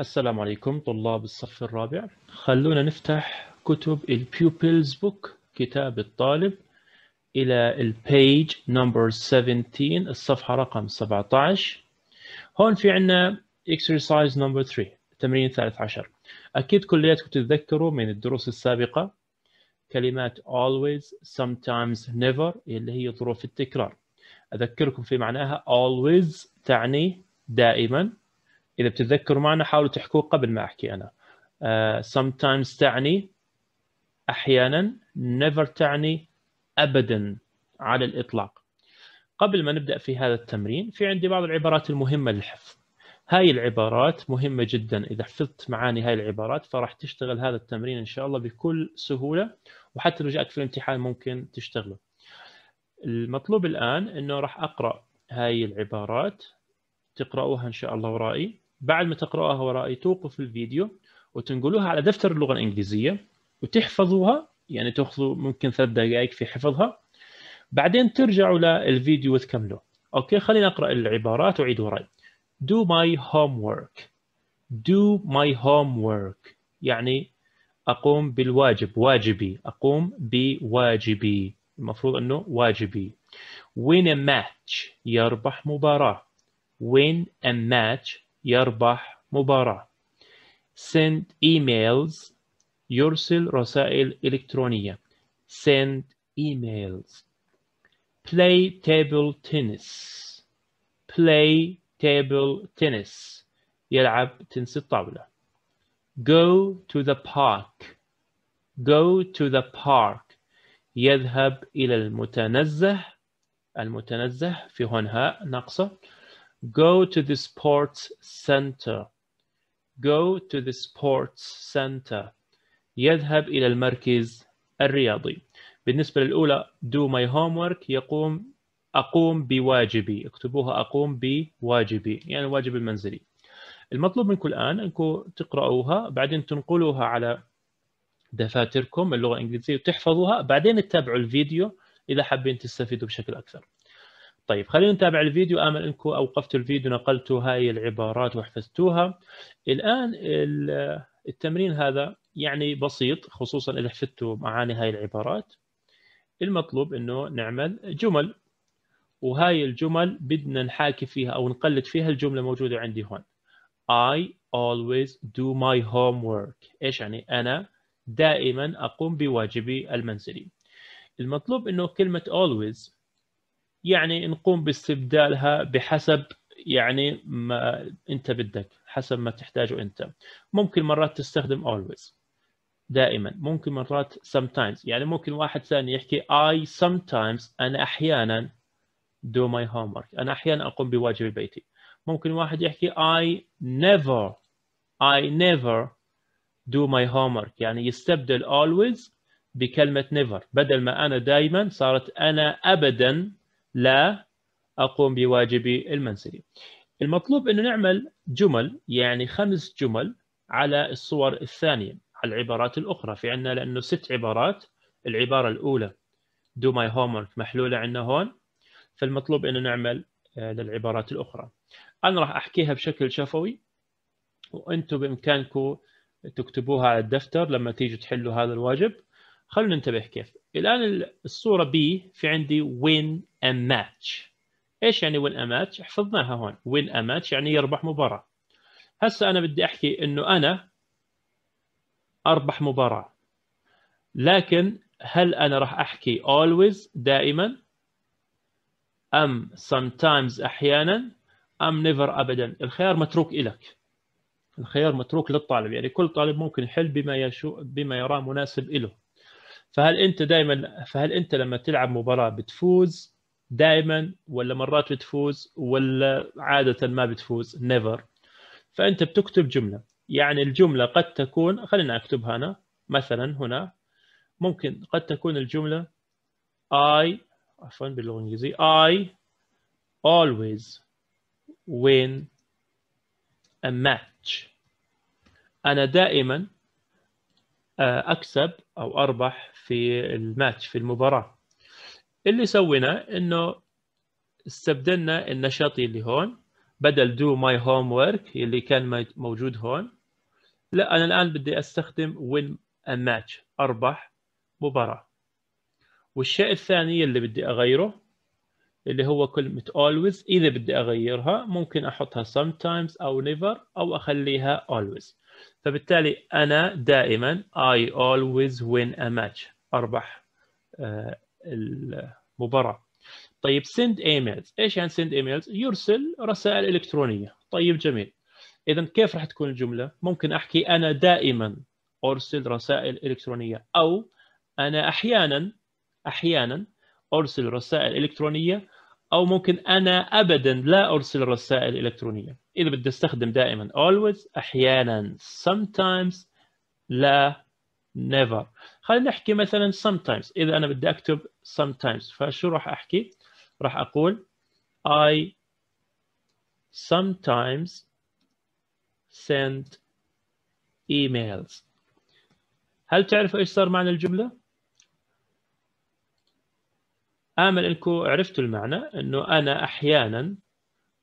السلام عليكم طلاب الصف الرابع خلونا نفتح كتب البيوبلز بوك كتاب الطالب إلى البيج نمبر 17 الصفحة رقم 17 هون في عنا exercise نمبر 3 تمرين 13 أكيد كلياتكم تتذكروا من الدروس السابقة كلمات always sometimes never اللي هي ظروف التكرار أذكركم في معناها always تعني دائما اذا بتتذكروا معنا حاولوا تحكوه قبل ما احكي انا uh, sometimes تعني احيانا never تعني ابدا على الاطلاق قبل ما نبدا في هذا التمرين في عندي بعض العبارات المهمه للحفظ هاي العبارات مهمة جدا إذا حفظت معاني هاي العبارات فراح تشتغل هذا التمرين إن شاء الله بكل سهولة وحتى لو جاءك في الامتحان ممكن تشتغله المطلوب الآن أنه راح أقرأ هاي العبارات تقرأوها إن شاء الله ورائي بعد ما تقرأها ورائي توقف الفيديو وتنقلوها على دفتر اللغة الإنجليزية وتحفظوها يعني تاخذوا ممكن ثلاث دقائق في حفظها بعدين ترجعوا للفيديو وتكملوا أوكي خلينا أقرأ العبارات وعيد وراي do my homework do my homework يعني أقوم بالواجب واجبي أقوم بواجبي المفروض أنه واجبي win a match يربح مباراة win a match يربح مباراة send emails يرسل رسائل إلكترونية send emails play table tennis play table tennis يلعب تنس الطاولة go to the park go to the park يذهب إلى المتنزه المتنزه في هنا ناقصة Go to the sports center. Go to the sports center. يذهب إلى المركز الرياضي. بالنسبة للأولى do my homework يقوم أقوم بواجبي اكتبوها أقوم بواجبي يعني الواجب المنزلي المطلوب منكم الآن أنكم تقرأوها بعدين تنقلوها على دفاتركم اللغة الإنجليزية وتحفظوها بعدين تتابعوا الفيديو إذا حابين تستفيدوا بشكل أكثر طيب خلينا نتابع الفيديو امل انكم اوقفتوا الفيديو نقلتوا هاي العبارات وحفظتوها الان التمرين هذا يعني بسيط خصوصا اذا حفظتوا معاني هاي العبارات المطلوب انه نعمل جمل وهاي الجمل بدنا نحاكي فيها او نقلد فيها الجمله موجوده عندي هون I always do my homework ايش يعني انا دائما اقوم بواجبي المنزلي المطلوب انه كلمه always يعني نقوم باستبدالها بحسب يعني ما انت بدك حسب ما تحتاجه انت ممكن مرات تستخدم always دائما ممكن مرات sometimes يعني ممكن واحد ثاني يحكي I sometimes أنا أحيانا do my homework أنا أحيانا أقوم بواجب بيتي ممكن واحد يحكي I never I never do my homework يعني يستبدل always بكلمة never بدل ما أنا دائما صارت أنا أبدا لا اقوم بواجبي المنزلي المطلوب انه نعمل جمل يعني خمس جمل على الصور الثانيه على العبارات الاخرى في عندنا لانه ست عبارات العباره الاولى do my homework محلوله عندنا هون فالمطلوب انه نعمل آه، للعبارات الاخرى انا راح احكيها بشكل شفوي وانتم بامكانكم تكتبوها على الدفتر لما تيجوا تحلوا هذا الواجب خلونا ننتبه كيف الان الصوره بي في عندي win a match ايش يعني win a match حفظناها هون win a match يعني يربح مباراه هسه انا بدي احكي انه انا اربح مباراه لكن هل انا راح احكي always دائما ام sometimes احيانا ام never ابدا الخيار متروك لك الخيار متروك للطالب يعني كل طالب ممكن يحل بما يشو بما يراه مناسب له فهل انت دائما فهل انت لما تلعب مباراه بتفوز دائما ولا مرات بتفوز ولا عاده ما بتفوز نيفر فانت بتكتب جمله يعني الجمله قد تكون خلينا اكتبها انا مثلا هنا ممكن قد تكون الجمله I عفوا باللغه الانجليزيه I always win a match أنا دائما آه، أكسب او اربح في الماتش في المباراه اللي سوينا انه استبدلنا النشاطي اللي هون بدل دو ماي هوم ورك اللي كان موجود هون لا انا الان بدي استخدم وين ماتش اربح مباراه والشيء الثاني اللي بدي اغيره اللي هو كلمة always إذا بدي أغيرها ممكن أحطها sometimes أو never أو أخليها always فبالتالي أنا دائما I always win a match أربح آه، المباراة طيب send emails إيش يعني send emails يرسل رسائل إلكترونية طيب جميل إذا كيف راح تكون الجملة ممكن أحكي أنا دائما أرسل رسائل إلكترونية أو أنا أحيانا أحيانا ارسل رسائل الكترونيه او ممكن انا ابدا لا ارسل رسائل الكترونيه اذا بدي استخدم دائما always احيانا sometimes لا never خلينا نحكي مثلا sometimes اذا انا بدي اكتب sometimes فشو راح احكي راح اقول I sometimes send emails هل تعرفوا ايش صار معنى الجمله امل انكم عرفتوا المعنى انه انا احيانا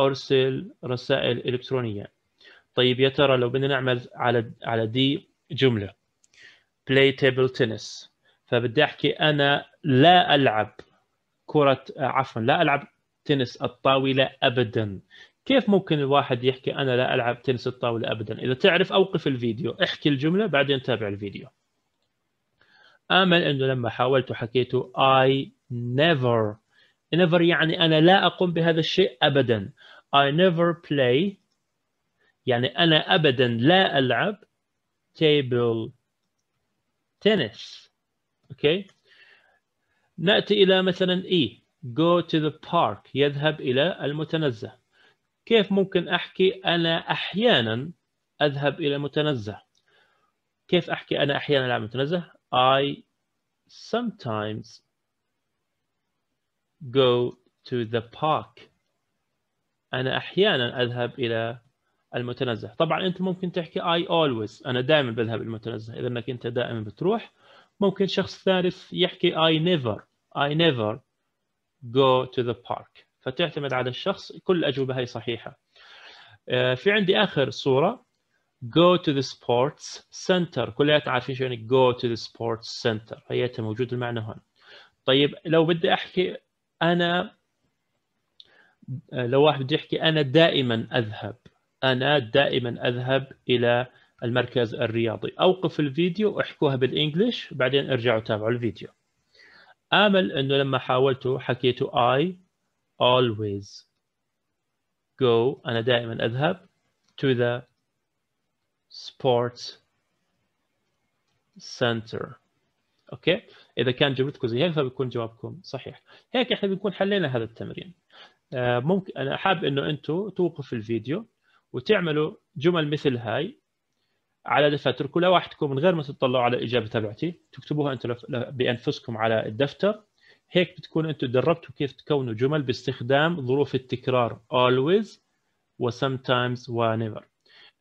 ارسل رسائل الكترونيه طيب يا ترى لو بدنا نعمل على على دي جمله بلاي تيبل تنس فبدي احكي انا لا العب كره عفوا لا العب تنس الطاوله ابدا كيف ممكن الواحد يحكي انا لا العب تنس الطاوله ابدا اذا تعرف اوقف الفيديو احكي الجمله بعدين تابع الفيديو امل انه لما حاولت وحكيته I never never يعني أنا لا أقوم بهذا الشيء أبدا I never play يعني أنا أبدا لا ألعب table tennis okay نأتي إلى مثلا E go to the park يذهب إلى المتنزه كيف ممكن أحكي أنا أحيانا أذهب إلى المتنزه كيف أحكي أنا أحيانا ألعب المتنزه I sometimes go to the park أنا أحيانا أذهب إلى المتنزه طبعا أنت ممكن تحكي I always أنا دائما بذهب المتنزه إذا أنك أنت دائما بتروح ممكن شخص ثالث يحكي I never I never go to the park فتعتمد على الشخص كل الأجوبة هي صحيحة آه، في عندي آخر صورة go to the sports center كلها عارفين شو يعني go to the sports center هي موجود المعنى هون طيب لو بدي أحكي انا آه، لو واحد بده يحكي انا دائما اذهب انا دائما اذهب الى المركز الرياضي اوقف الفيديو احكوها بالانجلش بعدين ارجعوا تابعوا الفيديو امل انه لما حاولته حكيته I always go انا دائما اذهب to the sports center اوكي okay. اذا كان جملتكم زي هيك فبيكون جوابكم صحيح هيك احنا بنكون حلينا هذا التمرين آه، ممكن انا حاب انه انتم توقفوا الفيديو وتعملوا جمل مثل هاي على دفاتر كل واحدكم من غير ما تطلعوا على الاجابه تبعتي تكتبوها انتم بانفسكم على الدفتر هيك بتكون انتم دربتوا كيف تكونوا جمل باستخدام ظروف التكرار always و sometimes و never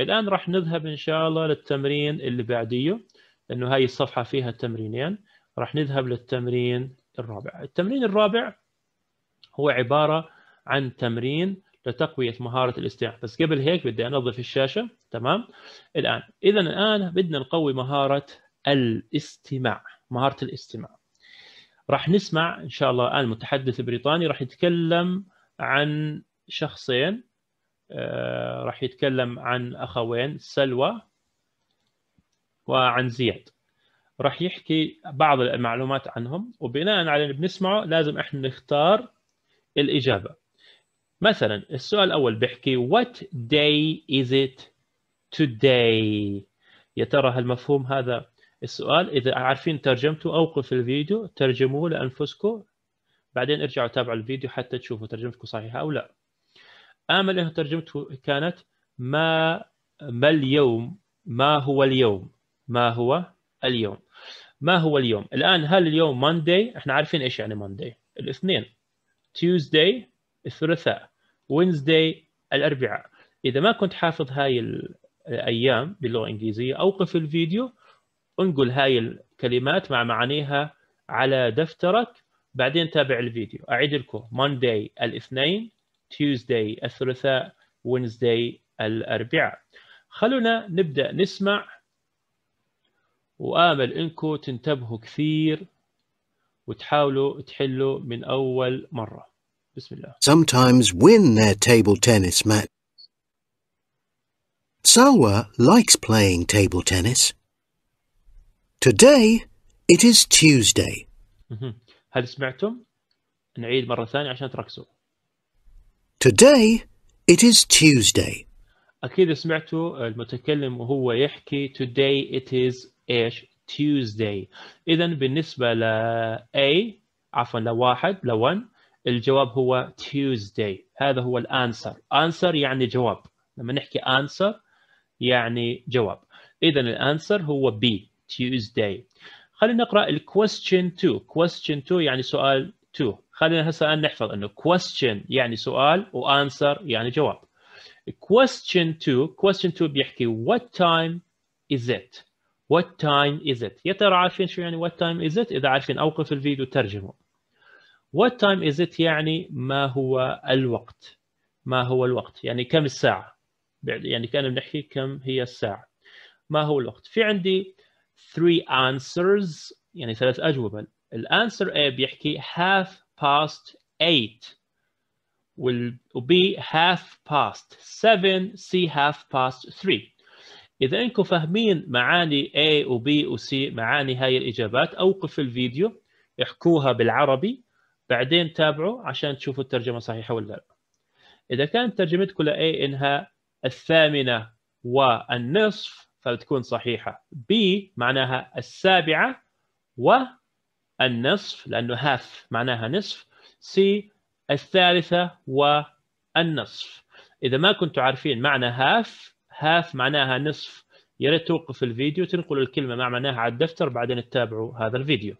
الان راح نذهب ان شاء الله للتمرين اللي بعديه لانه هاي الصفحه فيها تمرينين راح نذهب للتمرين الرابع التمرين الرابع هو عبارة عن تمرين لتقوية مهارة الاستماع بس قبل هيك بدي أنظف الشاشة تمام الآن إذا الآن بدنا نقوي مهارة الاستماع مهارة الاستماع راح نسمع إن شاء الله الآن المتحدث البريطاني راح يتكلم عن شخصين آه، راح يتكلم عن أخوين سلوى وعن زياد راح يحكي بعض المعلومات عنهم وبناء على اللي بنسمعه لازم احنا نختار الاجابه مثلا السؤال الاول بيحكي what day is it today يا ترى هالمفهوم هذا السؤال اذا عارفين ترجمته اوقف الفيديو ترجموه لانفسكم بعدين ارجعوا تابعوا الفيديو حتى تشوفوا ترجمتكم صحيحه او لا امل ان ترجمته كانت ما ما اليوم ما هو اليوم ما هو اليوم ما هو اليوم الان هل اليوم Monday احنا عارفين ايش يعني Monday الاثنين تيوزداي الثلاثاء وينزداي الاربعاء اذا ما كنت حافظ هاي الايام باللغه الانجليزيه اوقف الفيديو انقل هاي الكلمات مع معانيها على دفترك بعدين تابع الفيديو اعيد لكم Monday الاثنين تيوزداي الثلاثاء وينزداي الاربعاء خلونا نبدا نسمع وآمل إنكم تنتبهوا كثير وتحاولوا تحلوا من أول مرة بسم الله Sometimes win their table tennis match Salwa likes playing table tennis. Today it is Tuesday. هل سمعتم؟ نعيد مرة ثانية عشان تركزوا. Today it is Tuesday. أكيد سمعتوا المتكلم وهو يحكي today it is ايش Tuesday اذا بالنسبه ل A عفوا لواحد ل1 الجواب هو Tuesday هذا هو الانسر انسر يعني جواب لما نحكي انسر يعني جواب اذا الانسر هو B Tuesday خلينا نقرا question 2 question 2 يعني سؤال 2 خلينا هسه نحفظ انه question يعني سؤال وانسر يعني جواب question 2 question 2 بيحكي what time is it what time is it يا ترى عارفين شو يعني what time is it إذا عارفين أوقف الفيديو ترجمه what time is it يعني ما هو الوقت ما هو الوقت يعني كم الساعة يعني كان بنحكي كم هي الساعة ما هو الوقت في عندي three answers يعني ثلاث أجوبة الانسر A بيحكي half past eight وال B half past seven C half past three إذا أنكم فاهمين معاني A و B و C معاني هاي الإجابات أوقف الفيديو احكوها بالعربي بعدين تابعوا عشان تشوفوا الترجمة صحيحة ولا لا إذا كانت ترجمتكم ل A إنها الثامنة والنصف فبتكون صحيحة B معناها السابعة والنصف لأنه half معناها نصف C الثالثة والنصف إذا ما كنتوا عارفين معنى half هاف معناها نصف يا ريت توقف الفيديو تنقل الكلمه مع معناها على الدفتر بعدين تتابعوا هذا الفيديو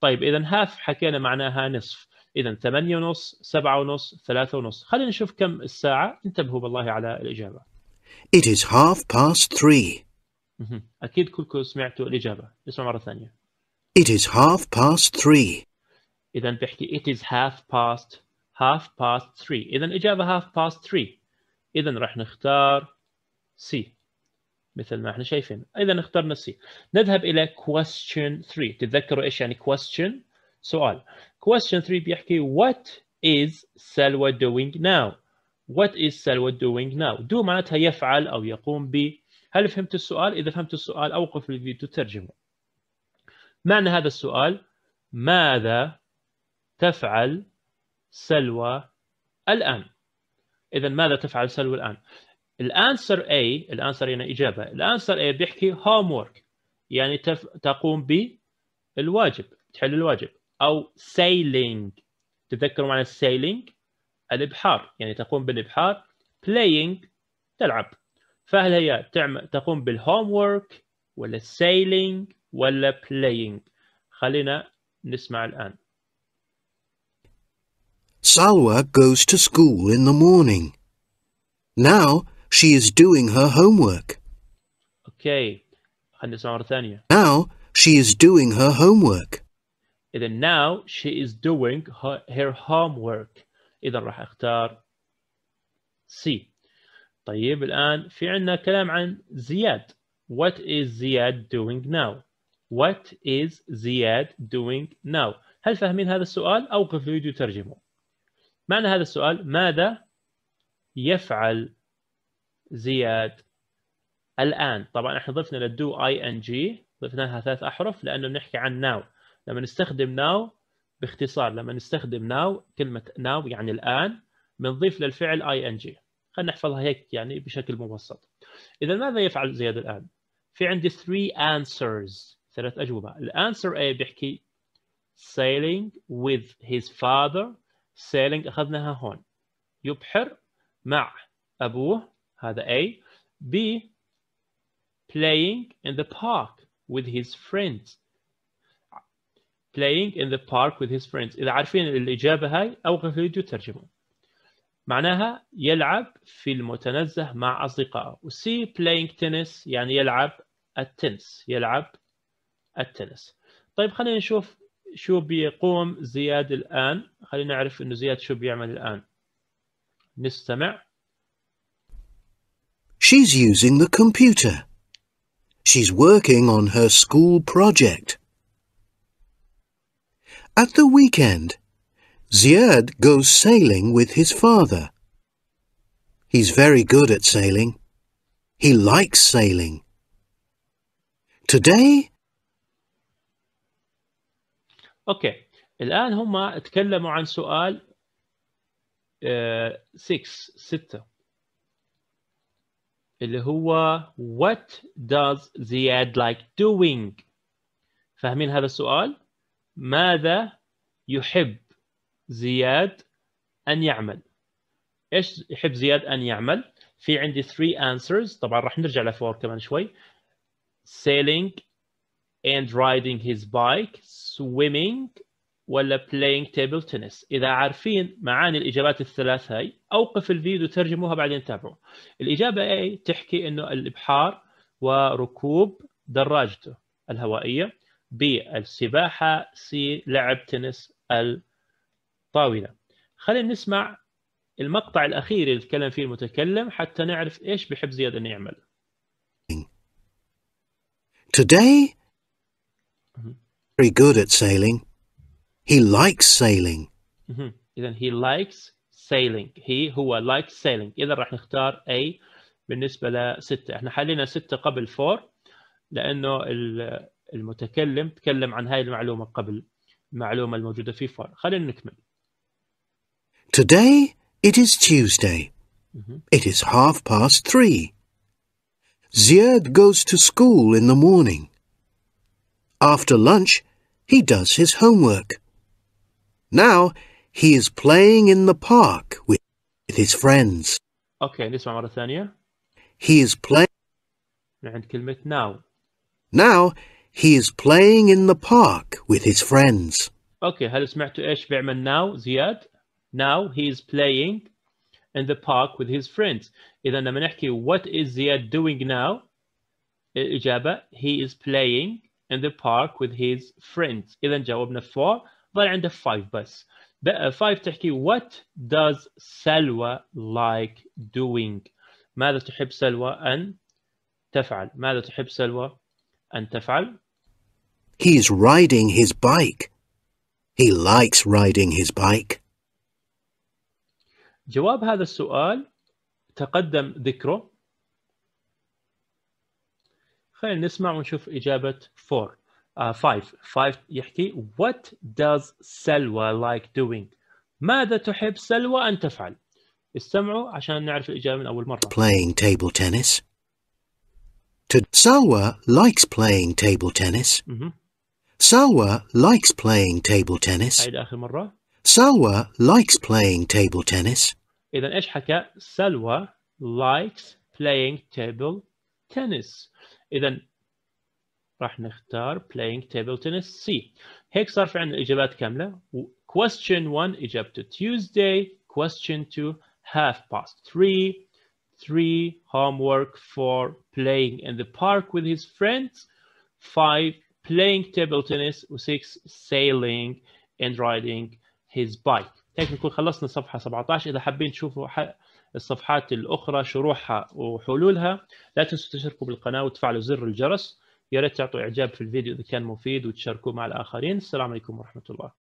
طيب اذا هاف حكينا معناها نصف اذا 8 ونص 7 ونص 3 ونص خلينا نشوف كم الساعه انتبهوا بالله على الاجابه It is half past three. اكيد كلكم سمعتوا الاجابه اسمع مره ثانيه It is half past three. اذا بحكي it is half past half past three. اذا الاجابه half past three. اذا راح نختار سي مثل ما احنا شايفين اذا اخترنا سي نذهب الى question 3 تتذكروا ايش يعني question سؤال question 3 بيحكي what is سلوى doing now what is سلوى doing now do معناتها يفعل او يقوم ب هل فهمت السؤال اذا فهمت السؤال اوقف الفيديو ترجمه معنى هذا السؤال ماذا تفعل سلوى الان اذا ماذا تفعل سلوى الان الانسر اي الانسر يعني اجابه الانسر اي بيحكي هوم وورك يعني تف... تقوم بالواجب تحل الواجب او سيلينج تتذكروا معنى السيلينج الابحار يعني تقوم بالابحار بلاينج تلعب فهل هي تعمل تقوم بالهوم وورك ولا سيلينج ولا بلاينج خلينا نسمع الان Salwa goes to school in the morning. Now she is doing her homework. Okay, understand what I'm Now she is doing her homework. And now she is doing her, her homework. إذن راح اختار C. طيب الآن في عنا كلام عن زياد. What is Ziad doing now? What is Ziad doing now? هل فهمين هذا السؤال؟ أوقف الفيديو ترجمه. معنى هذا السؤال ماذا يفعل زياد الان طبعا احنا ضفنا للدو اي ان جي ضفنا لها ثلاث احرف لانه بنحكي عن ناو لما نستخدم ناو باختصار لما نستخدم ناو كلمه ناو يعني الان بنضيف للفعل اي ان جي خلينا نحفظها هيك يعني بشكل مبسط اذا ماذا يفعل زياد الان في عندي 3 answers ثلاث اجوبه الانسر اي بيحكي sailing with his father sailing اخذناها هون يبحر مع ابوه هذا A B playing in the park with his friends playing in the park with his friends إذا عارفين الإجابة هاي أوقف الفيديو ترجمه معناها يلعب في المتنزه مع أصدقائه C playing tennis يعني يلعب التنس يلعب التنس طيب خلينا نشوف شو بيقوم زياد الآن خلينا نعرف أنه زياد شو بيعمل الآن نستمع She's using the computer. She's working on her school project. At the weekend, Ziad goes sailing with his father. He's very good at sailing. He likes sailing. Today Okay. الان هم تكلموا عن سؤال uh, 6 6 اللي هو what does زياد like doing فاهمين هذا السؤال ماذا يحب زياد أن يعمل إيش يحب زياد أن يعمل في عندي 3 answers طبعا راح نرجع لفور كمان شوي sailing and riding his bike swimming ولا playing table tennis اذا عارفين معاني الاجابات الثلاث هاي اوقف الفيديو ترجموها بعدين تابعوا الاجابه اي تحكي انه الابحار وركوب دراجته الهوائيه B السباحه سي لعب تنس الطاوله خلينا نسمع المقطع الاخير اللي تكلم فيه المتكلم حتى نعرف ايش بحب زياد انه يعمل Today very good at sailing He likes sailing. إذا mm-hmm. he likes sailing. He هو likes sailing. إذا راح نختار A بالنسبة لستة. احنا حلينا ستة قبل 4 لأنه المتكلم تكلم عن هاي المعلومة قبل المعلومة الموجودة في 4. خلينا نكمل. Today it is Tuesday. Mm-hmm. It is half past three. Ziad goes to school in the morning. After lunch, he does his homework. Now he is playing in the park with his friends. Okay, this one مرة ثانية. He is playing. عند كلمة now. Now he is playing in the park with his friends. Okay, هل سمعتوا ايش بيعمل now زياد؟ Now he is playing in the park with his friends. إذا لما نحكي what is Ziad doing now? الإجابة he is playing in the park with his friends. إذا جاوبنا 4 ظل عنده 5 بس 5 تحكي what does سلوى like doing ماذا تحب سلوى أن تفعل ماذا تحب سلوى أن تفعل He's riding his bike. He likes riding his bike. جواب هذا السؤال تقدم ذكره خلينا نسمع ونشوف إجابة فور uh, five five يحكي what does Salwa like doing ماذا تحب سلوى أن تفعل استمعوا عشان نعرف الإجابة من أول مرة playing table tennis to Salwa likes playing table tennis Salwa likes playing table tennis عيد آخر مرة Salwa likes playing table tennis إذا إيش حكى Salwa likes playing table tennis إذا راح نختار playing table tennis C هيك صار في question 1 إجابته Tuesday question 2 half past 3 3 homework for playing in the park with his friends 5 playing table tennis 6 sailing and riding his bike هيك نكون خلصنا صفحة 17 إذا حابين تشوفوا الصفحات الأخرى شروحها وحلولها لا تنسوا تشتركوا بالقناة وتفعلوا زر الجرس يا ريت تعطوا اعجاب في الفيديو اذا كان مفيد وتشاركوه مع الاخرين السلام عليكم ورحمه الله